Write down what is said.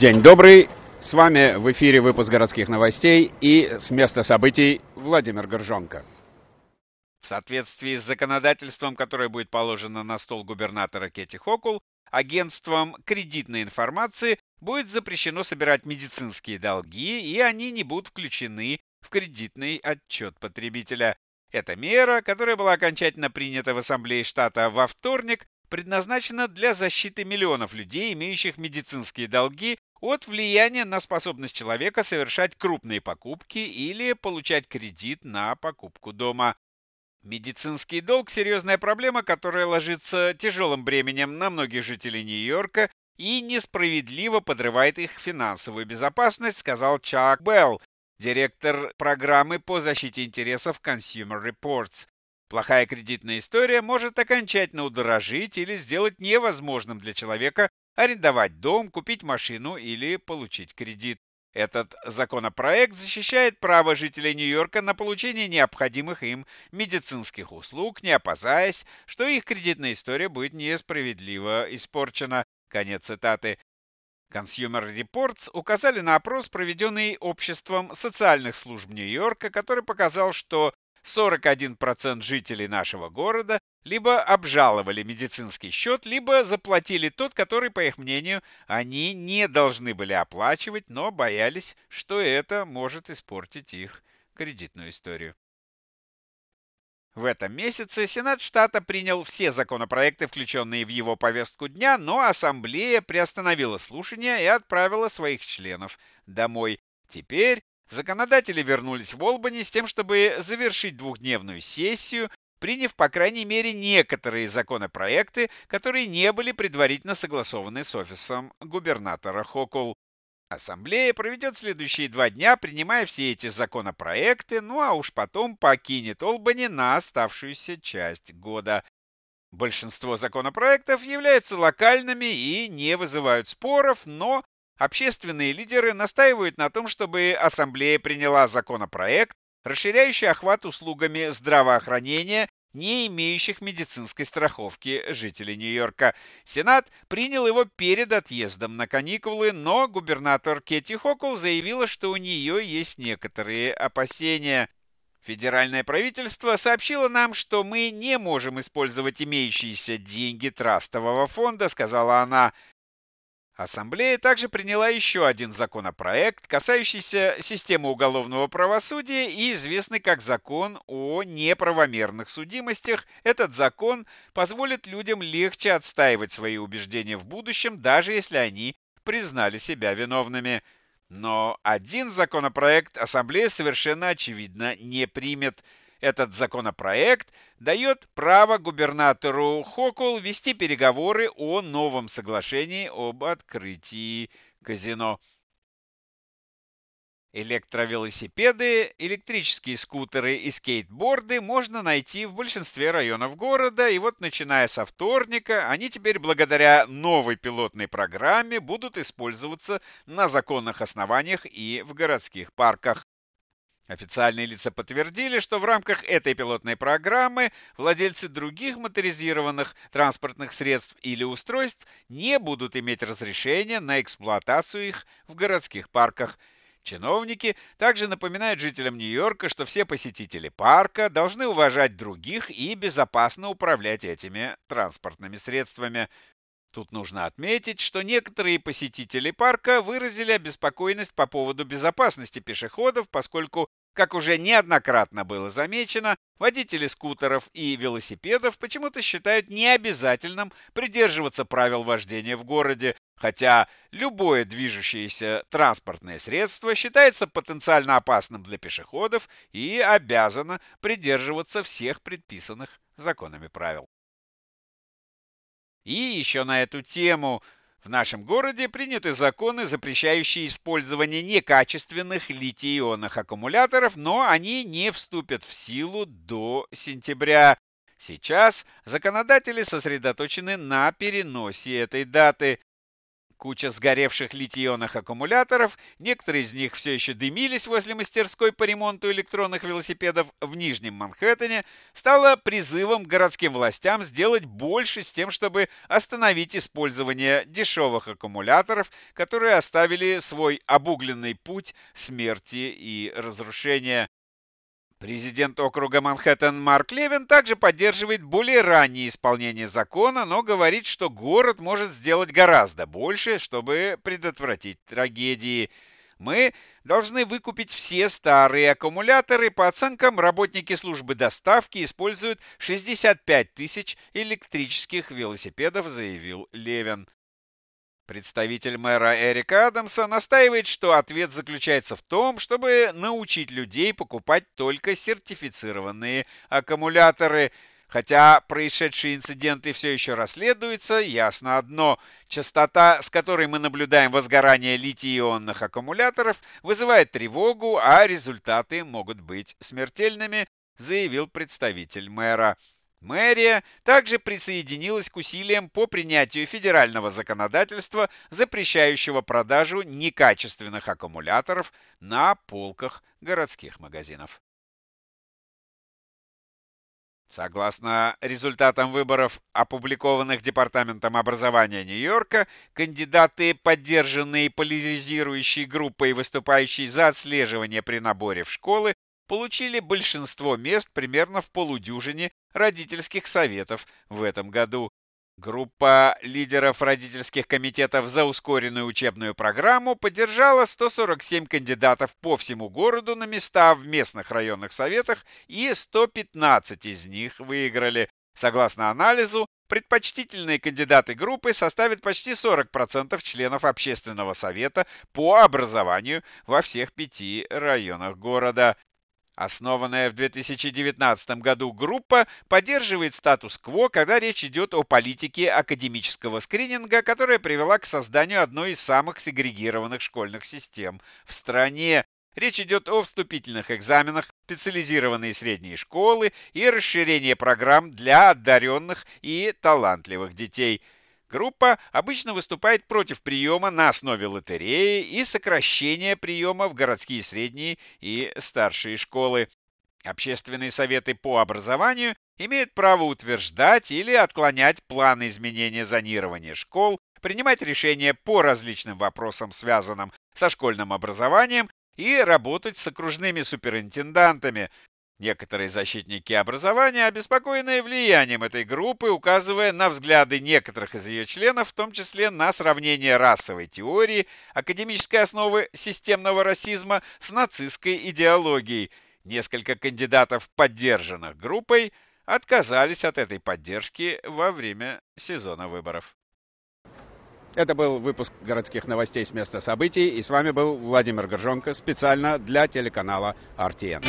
День добрый. С вами в эфире выпуск городских новостей и с места событий Владимир Горжонко. В соответствии с законодательством, которое будет положено на стол губернатора Кети Хокул, агентством кредитной информации будет запрещено собирать медицинские долги, и они не будут включены в кредитный отчет потребителя. Эта мера, которая была окончательно принята в Ассамблее штата во вторник, предназначена для защиты миллионов людей, имеющих медицинские долги от влияния на способность человека совершать крупные покупки или получать кредит на покупку дома. Медицинский долг – серьезная проблема, которая ложится тяжелым бременем на многих жителей Нью-Йорка и несправедливо подрывает их финансовую безопасность, сказал Чак Белл, директор программы по защите интересов Consumer Reports. Плохая кредитная история может окончательно удорожить или сделать невозможным для человека арендовать дом, купить машину или получить кредит. Этот законопроект защищает право жителей Нью-Йорка на получение необходимых им медицинских услуг, не опасаясь, что их кредитная история будет несправедливо испорчена. Конец цитаты. Consumer Reports указали на опрос, проведенный Обществом социальных служб Нью-Йорка, который показал, что 41% жителей нашего города либо обжаловали медицинский счет, либо заплатили тот, который, по их мнению, они не должны были оплачивать, но боялись, что это может испортить их кредитную историю. В этом месяце Сенат штата принял все законопроекты, включенные в его повестку дня, но Ассамблея приостановила слушания и отправила своих членов домой. Теперь Законодатели вернулись в Олбани с тем, чтобы завершить двухдневную сессию, приняв, по крайней мере, некоторые законопроекты, которые не были предварительно согласованы с офисом губернатора Хокул. Ассамблея проведет следующие два дня, принимая все эти законопроекты, ну а уж потом покинет Олбани на оставшуюся часть года. Большинство законопроектов являются локальными и не вызывают споров, но Общественные лидеры настаивают на том, чтобы Ассамблея приняла законопроект, расширяющий охват услугами здравоохранения, не имеющих медицинской страховки жителей Нью-Йорка. Сенат принял его перед отъездом на каникулы, но губернатор Кетти Хокл заявила, что у нее есть некоторые опасения. Федеральное правительство сообщило нам, что мы не можем использовать имеющиеся деньги трастового фонда, сказала она. Ассамблея также приняла еще один законопроект, касающийся системы уголовного правосудия и известный как закон о неправомерных судимостях. Этот закон позволит людям легче отстаивать свои убеждения в будущем, даже если они признали себя виновными. Но один законопроект Ассамблея совершенно очевидно не примет – этот законопроект дает право губернатору Хокул вести переговоры о новом соглашении об открытии казино. Электровелосипеды, электрические скутеры и скейтборды можно найти в большинстве районов города, и вот начиная со вторника они теперь благодаря новой пилотной программе будут использоваться на законных основаниях и в городских парках. Официальные лица подтвердили, что в рамках этой пилотной программы владельцы других моторизированных транспортных средств или устройств не будут иметь разрешения на эксплуатацию их в городских парках. Чиновники также напоминают жителям Нью-Йорка, что все посетители парка должны уважать других и безопасно управлять этими транспортными средствами. Тут нужно отметить, что некоторые посетители парка выразили обеспокоенность по поводу безопасности пешеходов, поскольку как уже неоднократно было замечено, водители скутеров и велосипедов почему-то считают необязательным придерживаться правил вождения в городе, хотя любое движущееся транспортное средство считается потенциально опасным для пешеходов и обязано придерживаться всех предписанных законами правил. И еще на эту тему в нашем городе приняты законы, запрещающие использование некачественных литий-ионных аккумуляторов, но они не вступят в силу до сентября. Сейчас законодатели сосредоточены на переносе этой даты. Куча сгоревших литионных аккумуляторов, некоторые из них все еще дымились возле мастерской по ремонту электронных велосипедов в Нижнем Манхэттене, стала призывом городским властям сделать больше с тем, чтобы остановить использование дешевых аккумуляторов, которые оставили свой обугленный путь смерти и разрушения Президент округа Манхэттен Марк Левин также поддерживает более раннее исполнение закона, но говорит, что город может сделать гораздо больше, чтобы предотвратить трагедии. Мы должны выкупить все старые аккумуляторы. По оценкам, работники службы доставки используют 65 тысяч электрических велосипедов, заявил Левин. Представитель мэра Эрика Адамса настаивает, что ответ заключается в том, чтобы научить людей покупать только сертифицированные аккумуляторы. Хотя происшедшие инциденты все еще расследуются, ясно одно – частота, с которой мы наблюдаем возгорание литий-ионных аккумуляторов, вызывает тревогу, а результаты могут быть смертельными, заявил представитель мэра. Мэрия также присоединилась к усилиям по принятию федерального законодательства, запрещающего продажу некачественных аккумуляторов на полках городских магазинов. Согласно результатам выборов, опубликованных Департаментом образования Нью-Йорка, кандидаты, поддержанные поляризирующей группой, выступающей за отслеживание при наборе в школы, получили большинство мест примерно в полудюжине родительских советов в этом году. Группа лидеров родительских комитетов за ускоренную учебную программу поддержала 147 кандидатов по всему городу на места в местных районных советах, и 115 из них выиграли. Согласно анализу, предпочтительные кандидаты группы составят почти 40% членов общественного совета по образованию во всех пяти районах города. Основанная в 2019 году группа поддерживает статус-кво, когда речь идет о политике академического скрининга, которая привела к созданию одной из самых сегрегированных школьных систем в стране. Речь идет о вступительных экзаменах, специализированные средние школы и расширении программ для одаренных и талантливых детей – Группа обычно выступает против приема на основе лотереи и сокращения приема в городские средние и старшие школы. Общественные советы по образованию имеют право утверждать или отклонять планы изменения зонирования школ, принимать решения по различным вопросам, связанным со школьным образованием, и работать с окружными суперинтендантами, Некоторые защитники образования обеспокоены влиянием этой группы, указывая на взгляды некоторых из ее членов, в том числе на сравнение расовой теории, академической основы системного расизма с нацистской идеологией. Несколько кандидатов, поддержанных группой, отказались от этой поддержки во время сезона выборов. Это был выпуск городских новостей с места событий, и с вами был Владимир Горжонко специально для телеканала RTN.